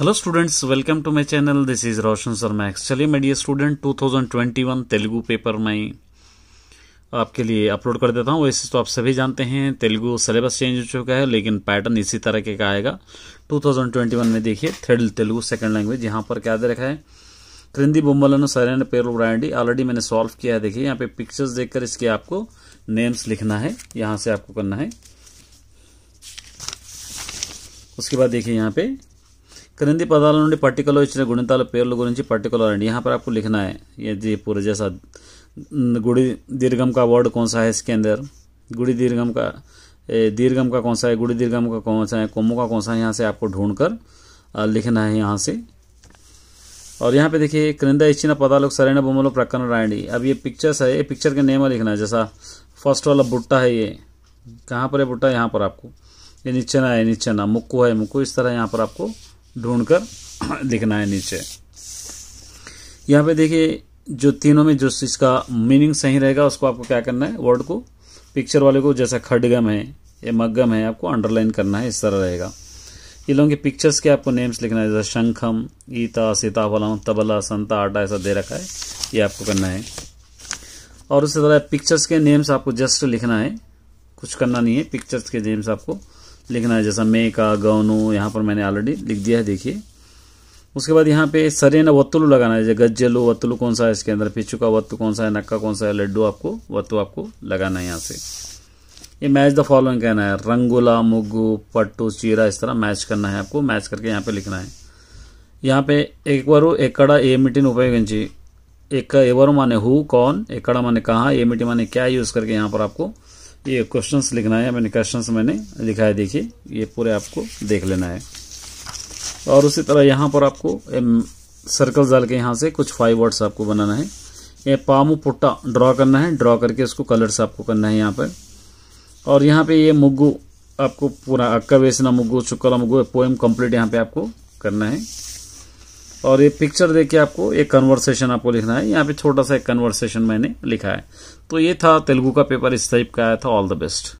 hello students welcome to my channel this is Roshan sir maths चलिए मैं dear student 2021 Telugu paper में आपके लिए अपलोड कर देता हूँ वैसे तो आप सभी जानते हैं तेलुगु सिलेबस चेंज हो चुका है लेकिन पैटर्न इसी तरह के का आएगा 2021 में देखिए थर्ड तेलुगु सेकंड लैंग्वेज यहाँ पर क्या दे रखा है क्रिंदी बुम्बलन सरेन पेर ब्रांडी ऑलरेडी मैंने सॉल्व किया है देखिए यहाँ पे पिक्चर्स देखकर इसके आपको नेम्स लिखना है यहाँ से आपको करना है उसके बाद देखिए यहाँ पे क्रिंदी पदाల నుండి పట్టికలో गुणिता గుణింతాల పేర్ల గురించి పట్టికలో यहाँ पर आपको लिखना है यदि पूरे जैसा गुड़ी दीर्घम का वर्ड कौन सा है इसके अंदर गुड़ी दीर्घम का दीर्घम का कौन सा है गुड़ी दीर्घम का कौन सा है कोमो का कौन सा है यहाँ से आपको ढूंढ कर लिखना है यहाँ से और यहाँ पे देखिए क्रिंदा इच्छिन पदालोक सరైన బొమ్మలో प्रकरण రాయండి अब ये पिक्चर्स है ये पिक्चर के नेम लिखना है जैसा फर्स्ट वाला बुट्टा है ये कहाँ पर है बुट्टा यहाँ पर आपको ये निचना है निचना मुक्कू है मुक्कू इस तरह यहाँ पर आपको ढूंढकर लिखना है नीचे यहाँ पे देखिए जो तीनों में जो इसका मीनिंग सही रहेगा उसको आपको क्या करना है वर्ड को पिक्चर वाले को जैसा खडगम है या मग्गम है आपको अंडरलाइन करना है इस तरह रहेगा ये लोगों के पिक्चर्स के आपको नेम्स लिखना है जैसे शंखम गीता सीताफलम तबला संता आटा ऐसा दे रखा है ये आपको करना है और उसी तरह पिक्चर्स के नेम्स आपको जस्ट लिखना है कुछ करना नहीं है पिक्चर्स के नेम्स आपको लिखना है जैसा मे का गौनु यहाँ पर मैंने ऑलरेडी लिख दिया है देखिए उसके बाद यहाँ पे सरे ना वत्तुलू लगाना है जैसे गज्जलू वत्तुलू कौन सा है इसके अंदर पिच्चू का वत्तु कौन सा है नक्का कौन सा है लड्डू आपको वत्तु आपको लगाना है यहाँ से ये मैच द फॉलोइंग कहना है रंगुला मुग्गू पट्टू चीरा इस तरह मैच करना है आपको मैच करके यहाँ पे लिखना है यहाँ पे एक बार मिट्टी ने उपयोगी एक एवर माने हु कौन एकड़ा माने कहाँ मिट्टी माने क्या यूज़ करके यहाँ पर आपको ये क्वेश्चंस लिखना है मैंने क्वेश्चंस मैंने लिखा है देखिए ये पूरे आपको देख लेना है और उसी तरह यहाँ पर आपको सर्कल डाल के यहाँ से कुछ फाइव वर्ड्स आपको बनाना है ये पामू पुट्टा ड्रॉ करना है ड्रॉ करके उसको कलर्स आपको करना है यहाँ पर और यहाँ पे ये मुग्गू आपको पूरा अक्का वेसना मुग्गू चुक्का मुग्गू पोएम कंप्लीट यहाँ पे आपको करना है और ये पिक्चर देके आपको एक कन्वर्सेशन आपको लिखना है यहाँ पे छोटा सा एक कन्वर्सेशन मैंने लिखा है तो ये था तेलुगु का पेपर इस टाइप का आया था ऑल द बेस्ट